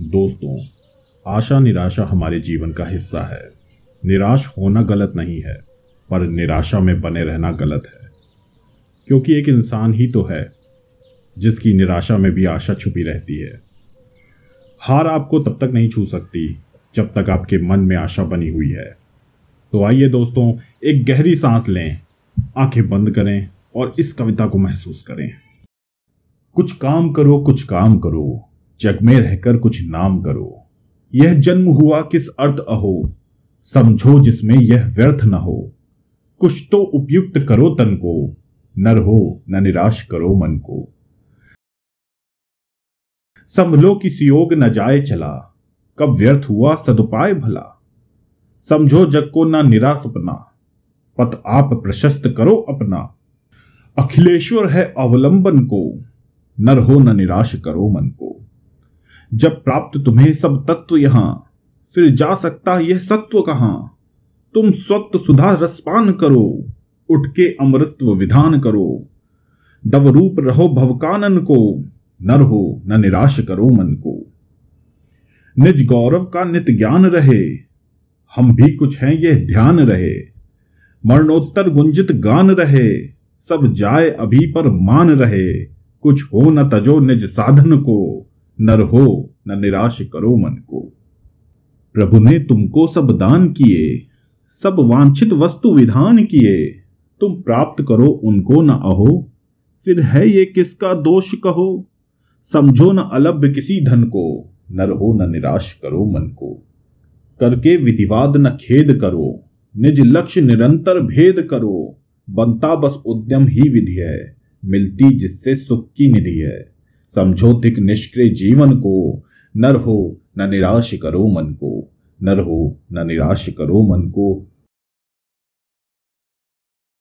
दोस्तों आशा निराशा हमारे जीवन का हिस्सा है निराश होना गलत नहीं है पर निराशा में बने रहना गलत है क्योंकि एक इंसान ही तो है जिसकी निराशा में भी आशा छुपी रहती है हार आपको तब तक नहीं छू सकती जब तक आपके मन में आशा बनी हुई है तो आइए दोस्तों एक गहरी सांस लें आंखें बंद करें और इस कविता को महसूस करें कुछ काम करो कुछ काम करो जग में रहकर कुछ नाम करो यह जन्म हुआ किस अर्थ अहो समझो जिसमें यह व्यर्थ न हो कुछ तो उपयुक्त करो तन को नर हो न निराश करो मन को संभलो कि योग न जाए चला कब व्यर्थ हुआ सदुपाय भला समझो जग को ना निराश अपना पत आप प्रशस्त करो अपना अखिलेश्वर है अवलंबन को न हो न निराश करो मन को जब प्राप्त तुम्हें सब तत्व यहां फिर जा सकता यह सत्व कहां तुम स्वत्व सुधा रसपान करो उठ के अमृतत्व विधान करो दव रूप रहो भवकानन को नर हो न निराश करो मन को निज गौरव का नित ज्ञान रहे हम भी कुछ हैं यह ध्यान रहे मरणोत्तर गुंजित गान रहे सब जाए अभी पर मान रहे कुछ हो न तजो निज साधन को नर हो न निराश करो मन को प्रभु ने तुमको सब दान किए सब वांछित वस्तु विधान किए तुम प्राप्त करो उनको न अहो फिर है ये किसका दोष कहो समझो न अलभ्य किसी धन को न रहो न निराश करो मन को करके विधिवाद न खेद करो निज लक्ष्य निरंतर भेद करो बनता बस उद्यम ही विधि है मिलती जिससे सुख की निधि है समझौतिक निष्क्रिय जीवन को नर हो न निराश करो मन को नर हो न निराश करो मन को